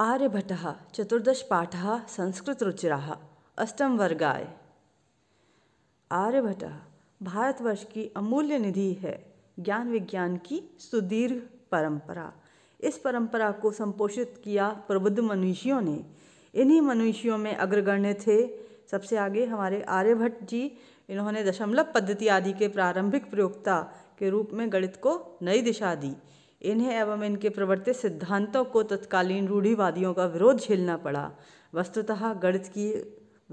चतुर्दश पाठ संस्कृत रुचिरा अष्टम वर्गाय आर्यभट्टः भारतवर्ष की अमूल्य निधि है ज्ञान विज्ञान की सुदीर्घ परंपरा इस परंपरा को संपोषित किया प्रबुद्ध मनुष्यों ने इन्हीं मनुष्यों में अग्रगण्य थे सबसे आगे हमारे आर्यभट्ट जी इन्होंने दशमलव पद्धति आदि के प्रारंभिक प्रयोगता के रूप में गणित को नई दिशा दी इन्हें एवं इनके प्रवर्तित सिद्धांतों को तत्कालीन रूढ़िवादियों का विरोध झेलना पड़ा वस्तुतः गणित की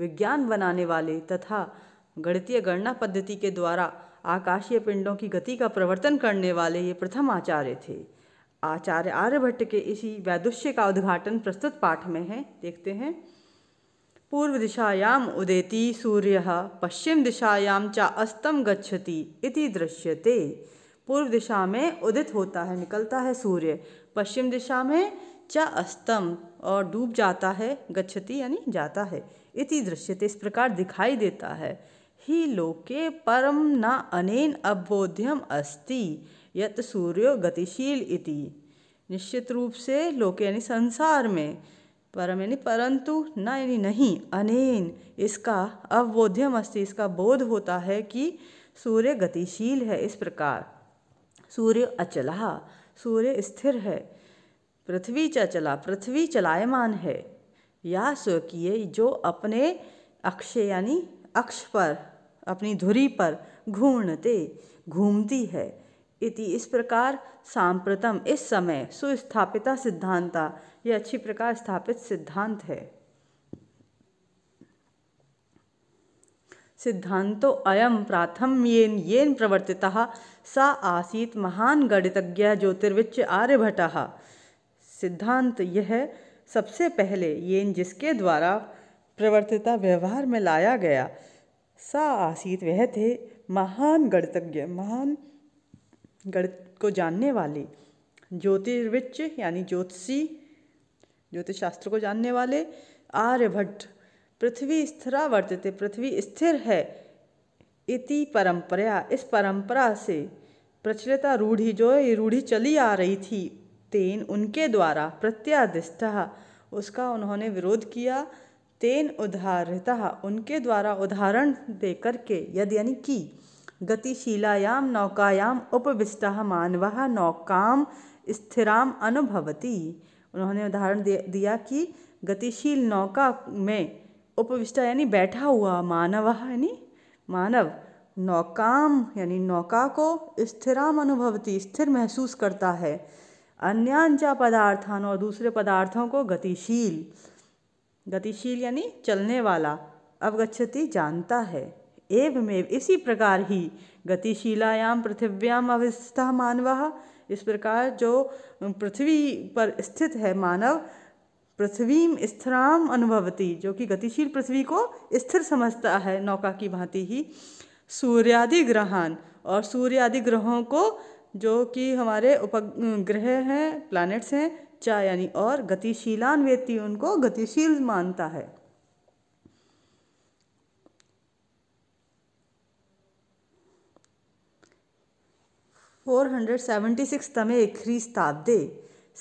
विज्ञान बनाने वाले तथा गणितीय गणना पद्धति के द्वारा आकाशीय पिंडों की गति का प्रवर्तन करने वाले ये प्रथम आचार्य थे आचार्य आर्यभट्ट के इसी वैदुष्य का उद्घाटन प्रस्तुत पाठ में है देखते हैं पूर्व दिशायाम उदेती सूर्य पश्चिम दिशायाम चा अस्तम गच्छति इति दृश्यते पूर्व दिशा में उदित होता है निकलता है सूर्य पश्चिम दिशा में च अस्तम और डूब जाता है गच्छति यानी जाता है इति दृश्यते इस प्रकार दिखाई देता है ही लोके परम न अनेन अबोध्यम अस्ति यत सूर्यो गतिशील इति निश्चित रूप से लोके यानी संसार में परम यानी परंतु न यानी नहीं अनेन इसका अवबोध्यम अस्ति इसका बोध होता है कि सूर्य गतिशील है इस प्रकार सूर्य अचला सूर्य स्थिर है पृथ्वी चला पृथ्वी चलायमान है या स्वकीय जो अपने अक्ष यानी अक्ष पर अपनी धुरी पर घूर्णते घूमती है इति इस प्रकार सांप्रतम इस समय सुस्थापिता सिद्धांता ये अच्छी प्रकार स्थापित सिद्धांत है सिद्धान्तो अयम प्राथम येन प्रवर्ति सा आसीत महान गणितज्ञः ज्योतिर्विच्य आर्यभट सिद्धांत यह सबसे पहले येन जिसके द्वारा प्रवर्तिता व्यवहार में लाया गया सा आसीत वह थे महान गणितज्ञ महान गणित को जानने वाले ज्योतिर्विच यानी ज्योतिषी ज्योतिष शास्त्र को जानने वाले आर्यभट्ट पृथ्वी स्थिरा वर्तते पृथ्वी स्थिर है इति परंपरा इस परंपरा से प्रचलिता रूढ़ी जो ये रूढ़ी चली आ रही थी तेन उनके द्वारा प्रत्यादिष्ट उसका उन्होंने विरोध किया तेन उदाहरिता उनके द्वारा उदाहरण दे करके यद यानी कि गतिशीलायाम नौकायाम उपविष्ट मानव नौकाम स्थिराम अनुभवती उन्होंने उदाहरण दिया कि गतिशील नौका में उपविष्टा यानी बैठा हुआ मानव यानी मानव नौकाम यानी नौका को स्थिराम अनुभवती स्थिर महसूस करता है अन्यांचा पदार्थान और दूसरे पदार्थों को गतिशील गतिशील यानी चलने वाला अवगछति जानता है एवमेव इसी प्रकार ही गतिशीलायाम पृथिव्याम अवस्था मानव इस प्रकार जो पृथ्वी पर स्थित है मानव पृथ्वीम स्थिराम अनुभवती जो कि गतिशील पृथ्वी को स्थिर समझता है नौका की भांति ही सूर्यादि ग्रहण और सूर्यादि ग्रहों को जो कि हमारे उपग्रह हैं प्लैनेट्स हैं चाय यानी और गतिशीलान्वेती उनको गतिशील मानता है फोर हंड्रेड सेवेंटी सिक्स तमे ख्रीस्ताब्दे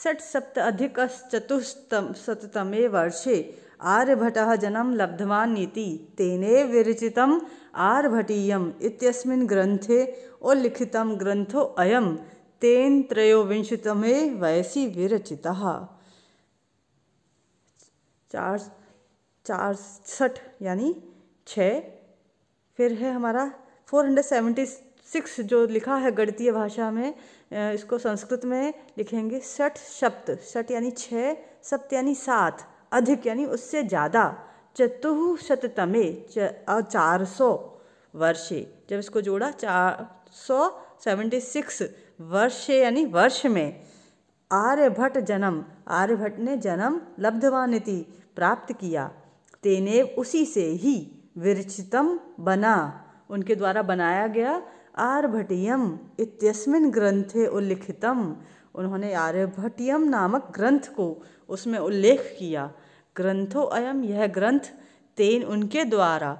षट्सप्तधिकचतुस्तमे वर्षे आर्यभट जन्म लब्धवान् इति विरचित विरचितम् ग्रंथे उल्लिखित ग्रंथो अयम तेन त्रयोविंशतमे वयसी विरचिता चार चार सठ यानी छः फिर है हमारा फोर हंड्रेड सेवेंटी सिक्स जो लिखा है गणितीय भाषा में इसको संस्कृत में लिखेंगे सठ सप्त सठ यानी छः सप्त यानी सात अधिक यानी उससे ज़्यादा चतुः शततमे चार सौ वर्षे जब इसको जोड़ा चार सौ सेवेंटी सिक्स वर्षे यानी वर्ष में आर्यभट्ट जन्म आर्यभट्ट ने जन्म लब्धवानिति प्राप्त किया तेनेव उसी से ही विरचितम बना उनके द्वारा बनाया गया आर्यभटीयम् इत्यस्मिन ग्रंथे उल्लिखितम उन्होंने आर्यभटीयम नामक ग्रंथ को उसमें उल्लेख किया ग्रंथो अयम यह ग्रंथ तेन उनके द्वारा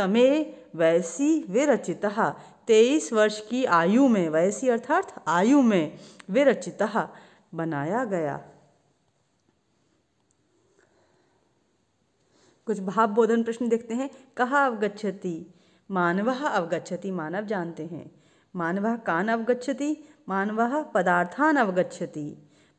तमे वैसी विरचिता तेईस वर्ष की आयु में वैसी अर्थात आयु में विरचिता बनाया गया कुछ भावबोधन प्रश्न देखते हैं कहा अवगछती मानव अवगछति मानव जानते हैं मानव कान अवगछति मानव पदार्थान अवगछति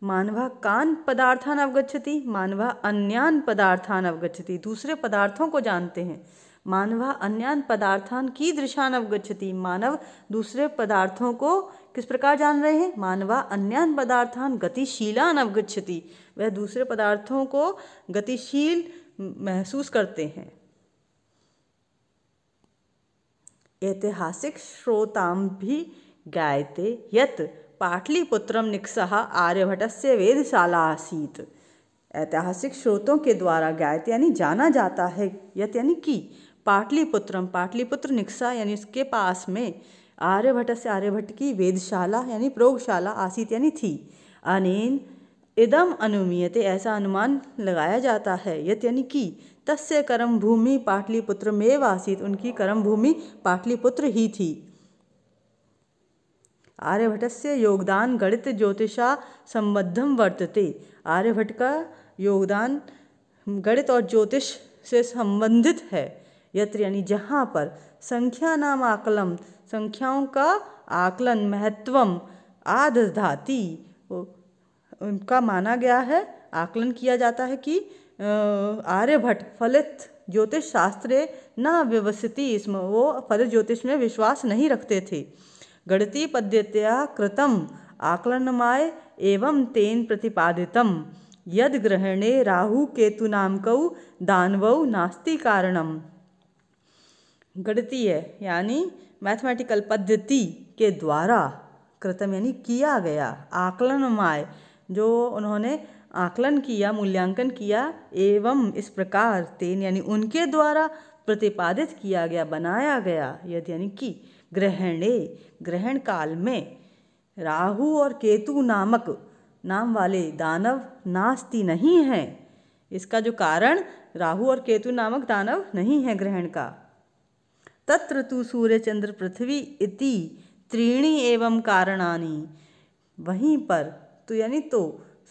मानव कान पदार्थान अवगछति मानव अन्यान पदार्थान अवगछति दूसरे पदार्थों को जानते हैं मानव अन्यान पदार्थान दृशान अवगछति मानव दूसरे पदार्थों को किस प्रकार जान रहे हैं मानवा अन्यान पदार्थान गतिशीलान अवगछति वह दूसरे पदार्थों को गतिशील महसूस करते हैं ऐतिहासिक गायते यत पाटलिपुत्र पाटलिपुत्रम आर्यभट्ट से वेदशाला आसीत ऐतिहासिक स्रोतों के द्वारा गायते यानी जाना जाता है यत यानी कि पाटलिपुत्रम पाटलिपुत्र निकसा यानी उसके पास में आर्यभट्ट से आर्यभट्ट की वेदशाला यानी प्रयोगशाला आसीत यानी थी अनेन इदम अनुमीयते ऐसा अनुमान लगाया जाता है यत यानी कि तस्य कर्म भूमि पाटलिपुत्र में वासित उनकी कर्म भूमि पाटलिपुत्र ही थी आर्यभट्ट से योगदान गणित ज्योतिषा संबद्धम वर्तते आर्यभट्ट का योगदान गणित और ज्योतिष से संबंधित है यत्र यानी जहाँ पर संख्या नाम आकलन संख्याओं का आकलन महत्वम आदधाती उनका माना गया है आकलन किया जाता है कि आर्यभट्ट फलित ज्योतिष शास्त्र न व्यवस्थिति इसमें वो फलित ज्योतिष में विश्वास नहीं रखते थे गणती पद्धत्या कृतम आकलनमाय एवं तेन प्रतिपादितम यद ग्रहणे राहु केतु कौ दानव नास्ति कारणम गणतीय यानी मैथमेटिकल पद्धति के द्वारा कृतम यानी किया गया आकलनमाय जो उन्होंने आकलन किया मूल्यांकन किया एवं इस प्रकार तेन यानी उनके द्वारा प्रतिपादित किया गया बनाया गया यद यानी कि ग्रहणे ग्रहण काल में राहु और केतु नामक नाम वाले दानव नास्ति नहीं हैं इसका जो कारण राहु और केतु नामक दानव नहीं है ग्रहण का तत्र तु सूर्य चंद्र पृथ्वी इति त्रीणी एवं कारणानी वहीं पर तो यानी तो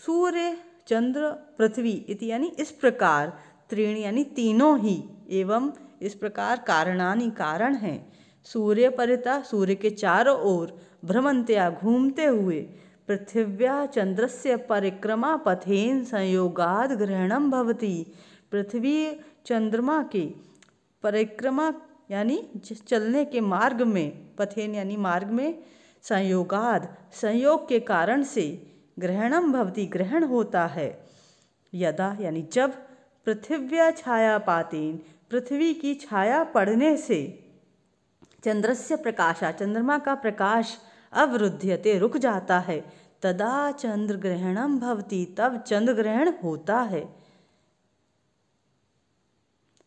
सूर्य चंद्र पृथ्वी इति यानी इस प्रकार त्रीण यानी तीनों ही एवं इस प्रकार कारणानि कारण हैं सूर्य परिता सूर्य के चारों ओर भ्रमंत्या घूमते हुए पृथिव्या चंद्रस्य परिक्रमा पथेन संयोगाद ग्रहणम भवती पृथ्वी चंद्रमा के परिक्रमा यानी चलने के मार्ग में पथेन यानी मार्ग में संयोगाद संयोग के कारण से ग्रहणम भवती ग्रहण होता है यदा यानी जब पृथिव्या छाया पातेन पृथ्वी की छाया पड़ने से चंद्रस्य प्रकाशा चंद्रमा का प्रकाश अवरुद्धते रुक जाता है तदा चंद्र ग्रहणम भवती तब चंद्र ग्रहण होता है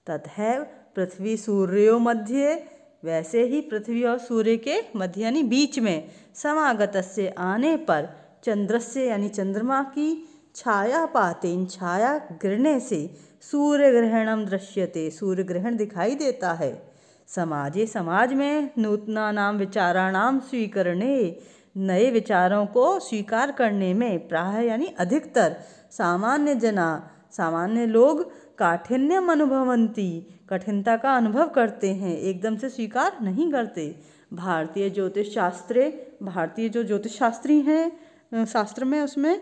तथा पृथ्वी सूर्यो मध्य वैसे ही पृथ्वी और सूर्य के मध्य यानी बीच में समागत से आने पर चंद्रस्य यानी चंद्रमा की छाया पाते इन छाया गिरने से सूर्य ग्रहणम दृश्यते सूर्य ग्रहण दिखाई देता है समाजे समाज में नाम विचाराणाम स्वीकरणे नए विचारों को स्वीकार करने में प्राय यानी अधिकतर सामान्य जना सामान्य लोग काठिन्यम अनुभवंती कठिनता का अनुभव करते हैं एकदम से स्वीकार नहीं करते भारतीय ज्योतिष शास्त्र भारतीय जो ज्योतिष शास्त्री हैं शास्त्र में उसमें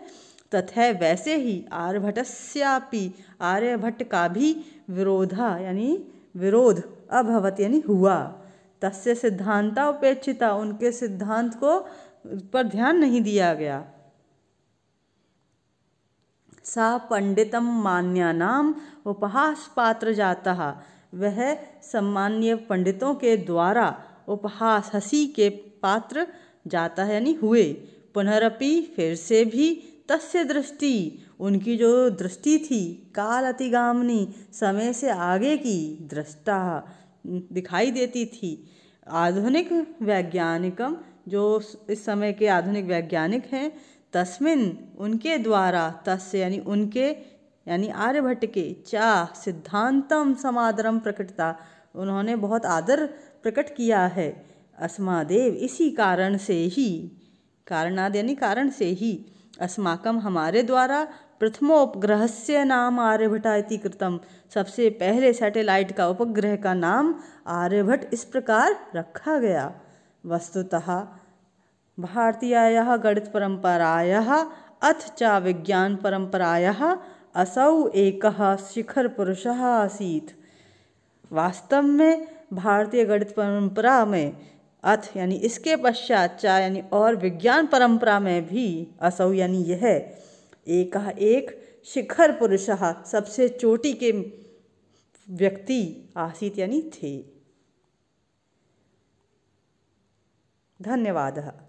तथा वैसे ही आर्यभट्टी आर्यभट्ट का भी विरोधा यानी विरोध अभवत यानी हुआ तस्य सिद्धांता उपेक्षिता उनके सिद्धांत को पर ध्यान नहीं दिया गया सा पंडितम नाम उपहास पात्र जाता वह सम्मान्य पंडितों के द्वारा उपहास हसी के पात्र जाता है यानी हुए पुनरपि फिर से भी तस्य दृष्टि उनकी जो दृष्टि थी काल अतिगामनी समय से आगे की दृष्टा दिखाई देती थी आधुनिक वैज्ञानिकम जो इस समय के आधुनिक वैज्ञानिक हैं तस्मिन उनके द्वारा तस् यानी उनके यानी आर्यभट्ट के चा सिद्धांतम समादरम प्रकटता उन्होंने बहुत आदर प्रकट किया है अस्मादेव इसी कारण से ही कारणाद यानी कारण से ही अस्माकम हमारे द्वारा प्रथमोपग्रह से नाम आर्यभट्टा इति कृतम सबसे पहले सैटेलाइट का उपग्रह का नाम आर्यभट्ट इस प्रकार रखा गया वस्तुतः भारतीय गणित परंपराया अथ च विज्ञान परंपराया असौ एक शिखर पुरुष आसीत वास्तव में भारतीय गणित परंपरा में अथ यानी इसके पश्चात चा यानी और विज्ञान परंपरा में भी असौ यानी यह एक एक शिखर पुरुष सबसे चोटी के व्यक्ति आसित यानी थे धन्यवाद